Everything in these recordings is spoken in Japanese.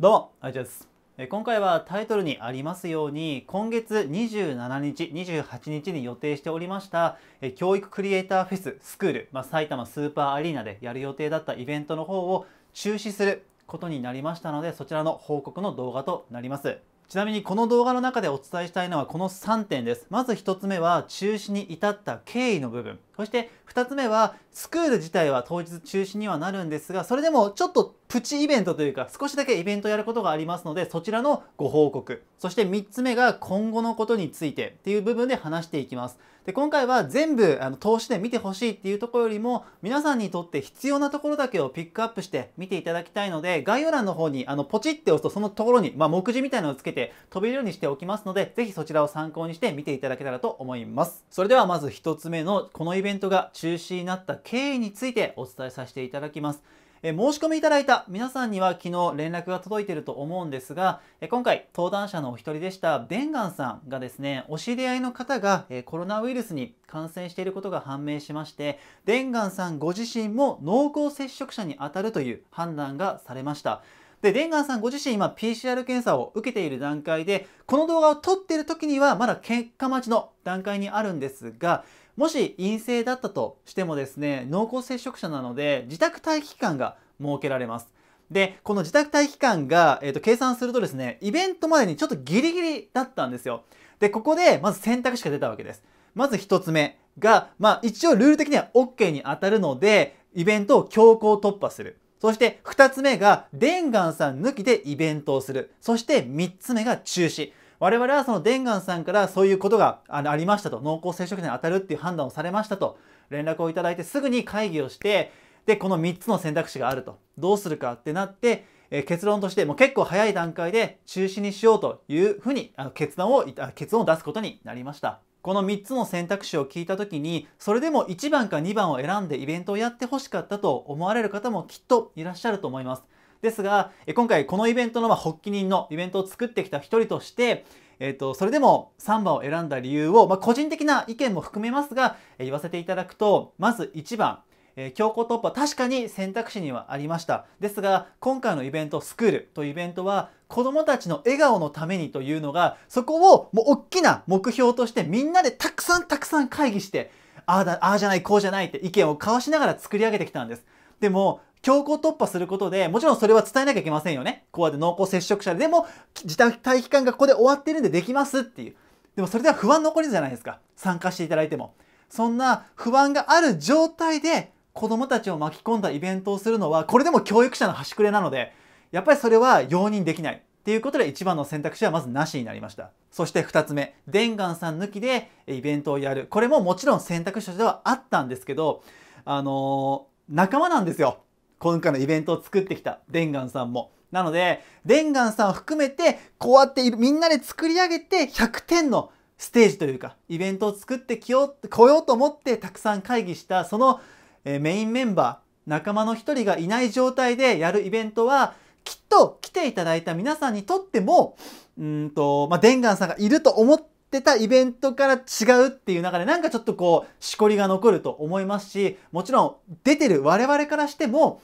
どうも、あいちです。今回はタイトルにありますように今月27日28日に予定しておりました教育クリエイターフェススクール、まあ、埼玉スーパーアリーナでやる予定だったイベントの方を中止することになりましたのでそちらの報告の動画となりますちなみにこの動画の中でお伝えしたいのはこの3点ですまず1つ目は中止に至った経緯の部分そして2つ目はスクール自体は当日中止にはなるんですがそれでもちょっとプチイベントというか少しだけイベントやることがありますのでそちらのご報告そして3つ目が今後のことについてっていう部分で話していきますで今回は全部あの投資で見てほしいっていうところよりも皆さんにとって必要なところだけをピックアップして見ていただきたいので概要欄の方にあのポチって押すとそのところに、まあ、目次みたいなのをつけて飛べるようにしておきますので是非そちらを参考にして見ていただけたらと思いますそれではまず1つ目のこのイベントが中止になった経緯についてお伝えさせていただきますえ申し込みいただいた皆さんには昨日連絡が届いていると思うんですが、え今回登壇者のお一人でしたベンガンさんがですねお知り合いの方が、えコロナウイルスに感染していることが判明しましてベンガンさんご自身も濃厚接触者に当たるという判断がされました。で、デンガンさんご自身今 PCR 検査を受けている段階で、この動画を撮っている時にはまだ結果待ちの段階にあるんですが、もし陰性だったとしてもですね濃厚接触者なので自宅待機期間が設けられますでこの自宅待機期間が、えーと、計算するとですねイベントまでにちょっとギリギリだったんですよでここでまず選択肢が出たわけですまず1つ目が、まあ、一応ルール的には OK に当たるのでイベントを強行突破するそして2つ目が、デンガンさん抜きでイベントをする。そして3つ目が中止。我々はそのデンガンさんからそういうことがありましたと、濃厚接触者に当たるっていう判断をされましたと、連絡をいただいてすぐに会議をして、で、この3つの選択肢があると、どうするかってなって、え結論としてもう結構早い段階で中止にしようというふうにあの決断を結論を出すことになりました。この3つの選択肢を聞いた時にそれでも1番か2番を選んでイベントをやってほしかったと思われる方もきっといらっしゃると思います。ですが、今回このイベントのま発起人のイベントを作ってきた一人として、えーと、それでもサンバを選んだ理由を、まあ、個人的な意見も含めますが、えー、言わせていただくとまず1番、えー、強行突破確かに選択肢にはありましたですが今回のイベントスクールというイベントは子供たちの笑顔のためにというのがそこをもう大きな目標としてみんなでたくさんたくさん会議してああだああじゃないこうじゃないって意見を交わしながら作り上げてきたんです。でも強行突破することで、もちろんそれは伝えなきゃいけませんよね。こうやって濃厚接触者で、でも、自宅待機期間がここで終わってるんでできますっていう。でもそれでは不安残りじゃないですか。参加していただいても。そんな不安がある状態で、子供たちを巻き込んだイベントをするのは、これでも教育者の端くれなので、やっぱりそれは容認できない。っていうことで一番の選択肢はまずなしになりました。そして2つ目、ガンさん抜きでイベントをやる。これももちろん選択肢としてはあったんですけど、あのー、仲間なんですよ。今回のイベントを作ってきたデンガンさんも。なので、デンガンさんを含めて、こうやってみんなで作り上げて100点のステージというか、イベントを作ってきよう、来ようと思ってたくさん会議した、その、えメインメンバー、仲間の一人がいない状態でやるイベントは、きっと来ていただいた皆さんにとっても、うんと、まあ、デンガンさんがいると思ってってたイベントから違うっていう中でなんかちょっとこうしこりが残ると思いますしもちろん出てる我々からしても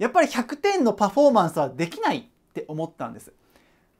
やっぱり100点のパフォーマンスはできないって思ったんです。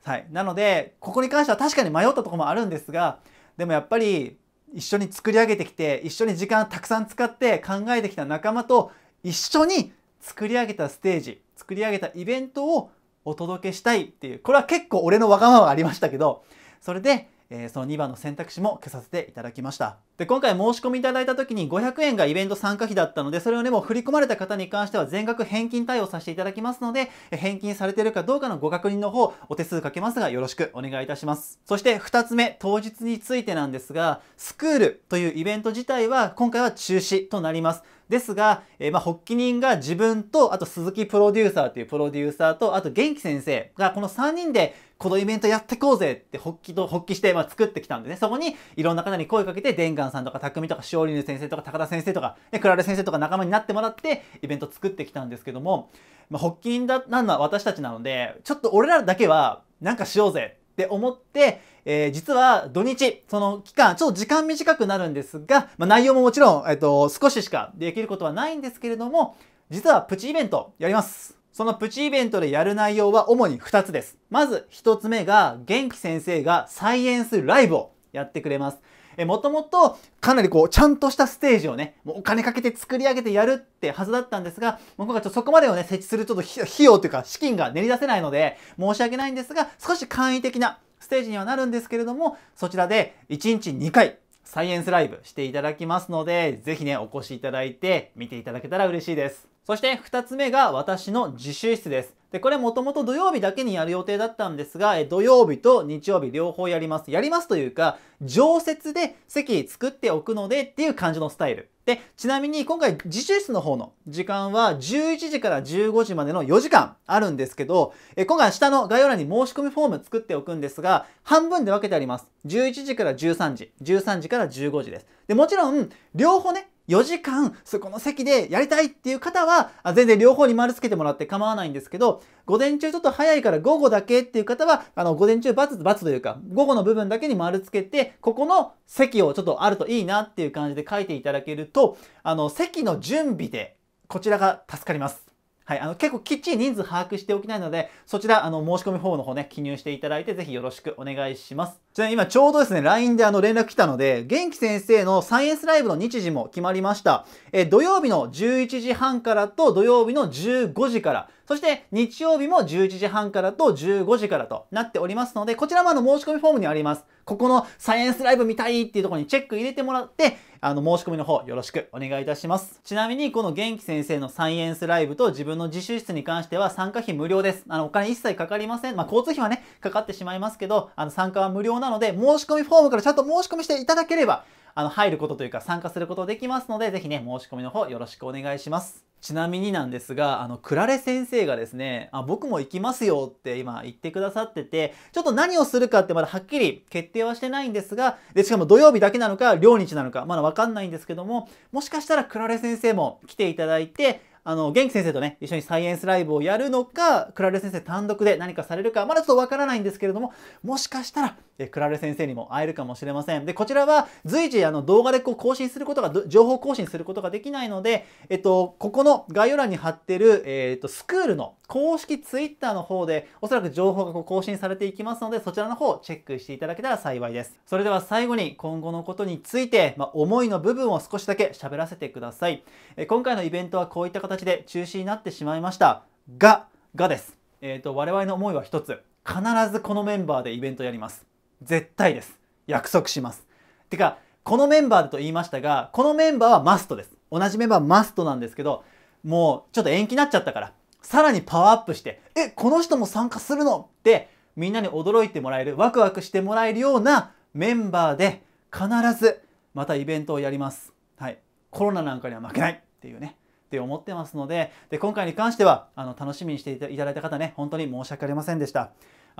はい、なのでここに関しては確かに迷ったとこもあるんですがでもやっぱり一緒に作り上げてきて一緒に時間たくさん使って考えてきた仲間と一緒に作り上げたステージ作り上げたイベントをお届けしたいっていうこれは結構俺のわがままがありましたけどそれでえー、その2番の選択肢も消させていただきました。で、今回申し込みいただいた時に500円がイベント参加費だったので、それをね、もう振り込まれた方に関しては全額返金対応させていただきますので、返金されてるかどうかのご確認の方、お手数かけますがよろしくお願いいたします。そして2つ目、当日についてなんですが、スクールというイベント自体は今回は中止となります。ですが、えー、まあ、発起人が自分と、あと鈴木プロデューサーというプロデューサーと、あと元気先生がこの3人でこのイベントやってこうぜって発起と、発起して、まあ、作ってきたんでね、そこにいろんな方に声かけて、デンガンさんとか、匠とか、しおり先生とか、高田先生とか、ね、クラレ先生とか仲間になってもらって、イベント作ってきたんですけども、まあ、発起人だ、なんのは私たちなので、ちょっと俺らだけは、なんかしようぜって思って、えー、実は土日、その期間、ちょっと時間短くなるんですが、まあ、内容ももちろん、えっ、と、少ししかできることはないんですけれども、実はプチイベントやります。そのプチイベントでやる内容は主に2つです。まず1つ目が、元気先生がサイエンスライブをやってくれます。えー、もともとかなりこう、ちゃんとしたステージをね、もうお金かけて作り上げてやるってはずだったんですが、今回ちょっとそこまでをね、設置するちょっと費用というか資金が練り出せないので、申し訳ないんですが、少し簡易的なステージにはなるんですけれども、そちらで1日2回、サイエンスライブしていただきますので、ぜひね、お越しいただいて見ていただけたら嬉しいです。そして2つ目が私の自習室です。で、これもともと土曜日だけにやる予定だったんですが、え土曜日と日曜日両方やります。やりますというか、常設で席作っておくのでっていう感じのスタイルで、ちなみに今回自習室の方の時間は11時から15時までの4時間あるんですけど、え今回下の概要欄に申し込みフォーム作っておくんですが、半分で分けてあります。11時から13時、13時から15時です。で、もちろん、両方ね、4時間そこの席でやりたいっていう方は、あ全然両方に丸つけてもらって構わないんですけど、午前中ちょっと早いから午後だけっていう方は、あの、午前中バツ、バツというか、午後の部分だけに丸つけて、ここの席をちょっとあるといいなっていう感じで書いていただけると、あの、席の準備で、こちらが助かります。はい、あの結構きっちり人数把握しておきたいので、そちら、あの、申し込みフォームの方ね、記入していただいて、ぜひよろしくお願いします。ちなみに今ちょうどですね、LINE であの連絡来たので、元気先生のサイエンスライブの日時も決まりました。え土曜日の11時半からと土曜日の15時から、そして日曜日も11時半からと15時からとなっておりますので、こちらもあの申し込みフォームにあります。ここのサイエンスライブ見たいっていうところにチェック入れてもらって、あの、申し込みの方よろしくお願いいたします。ちなみに、この元気先生のサイエンスライブと自分の自習室に関しては参加費無料です。あの、お金一切かかりません。まあ、交通費はね、かかってしまいますけど、あの、参加は無料なので、申し込みフォームからちゃんと申し込みしていただければ、あの、入ることというか参加することできますので、ぜひね、申し込みの方よろしくお願いします。ちなみになんですが、あの、クラレ先生がですね、あ、僕も行きますよって今言ってくださってて、ちょっと何をするかってまだはっきり決定はしてないんですが、で、しかも土曜日だけなのか、両日なのか、まだわかんないんですけども、もしかしたらクラレ先生も来ていただいて、あの、元気先生とね、一緒にサイエンスライブをやるのか、クラレ先生単独で何かされるか、まだちょっとわからないんですけれども、もしかしたらえー、クラル先生にも会えるかもしれません。で、こちらは随時あの動画でこう更新することが、情報更新することができないので、えっと、ここの概要欄に貼ってる、えー、っと、スクールの公式 Twitter の方で、おそらく情報がこう更新されていきますので、そちらの方をチェックしていただけたら幸いです。それでは最後に今後のことについて、まあ、思いの部分を少しだけ喋らせてください。えー、今回のイベントはこういった形で中止になってしまいました。が、がです。えっ、と、我々の思いは一つ。必ずこのメンバーでイベントやります。絶対です。約束します。てか、このメンバーだと言いましたが、このメンバーはマストです。同じメンバーマストなんですけど、もうちょっと延期になっちゃったから、さらにパワーアップして、え、この人も参加するのってみんなに驚いてもらえる、ワクワクしてもらえるようなメンバーで必ずまたイベントをやります。はい。コロナなんかには負けないっていうね。って思ってますのでで今回に関してはあの楽しみにしていただいた方ね本当に申し訳ありませんでした。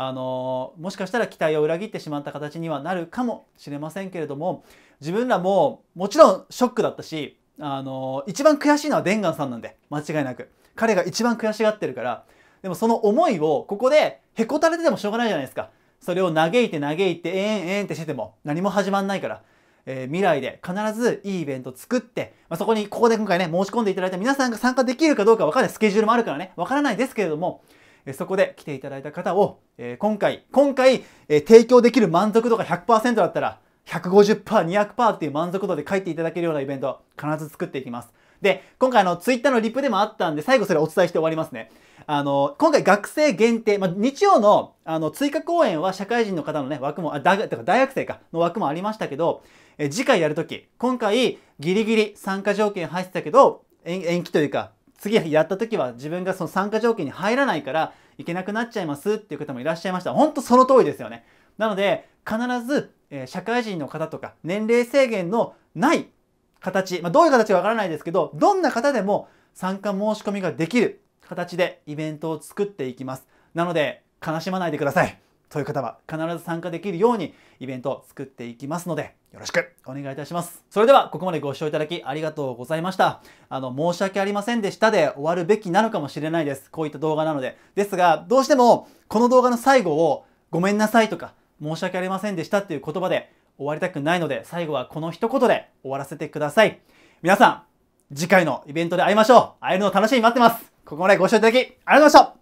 あのもしかしたら期待を裏切ってしまった形にはなるかもしれませんけれども自分らももちろんショックだったしあの一番悔しいのはデンガンさんなんで間違いなく彼が一番悔しがってるからでもその思いをここでへこたれててもしょうがないじゃないですかそれを嘆いて嘆いてえんえんってしてても何も始まんないからえー、未来で必ずいいイベント作って、まあ、そこに、ここで今回ね、申し込んでいただいた皆さんが参加できるかどうかわからない、スケジュールもあるからね、わからないですけれども、えそこで来ていただいた方を、えー、今回、今回、えー、提供できる満足度が100%だったら、150%、200%っていう満足度で書いていただけるようなイベント、必ず作っていきます。で、今回あの、ツイッターのリプでもあったんで、最後それお伝えして終わりますね。あの、今回学生限定、まあ、日曜の、あの、追加講演は社会人の方のね、枠も、あ、大学、大学生か、の枠もありましたけど、え、次回やるとき、今回、ギリギリ参加条件入ってたけど、延期というか、次やった時は自分がその参加条件に入らないからいけなくなっちゃいますっていう方もいらっしゃいました。本当その通りですよね。なので必ず、えー、社会人の方とか年齢制限のない形、まあ、どういう形かわからないですけど、どんな方でも参加申し込みができる形でイベントを作っていきます。なので、悲しまないでください。という方は必ず参加できるようにイベントを作っていきますので、よろしくお願いいたします。それではここまでご視聴いただきありがとうございました。あの、申し訳ありませんでしたで終わるべきなのかもしれないです。こういった動画なので。ですが、どうしてもこの動画の最後をごめんなさいとか、申し訳ありませんでしたっていう言葉で終わりたくないので、最後はこの一言で終わらせてください。皆さん、次回のイベントで会いましょう。会えるの楽しみに待ってます。ここまでご視聴いただき、ありがとうございました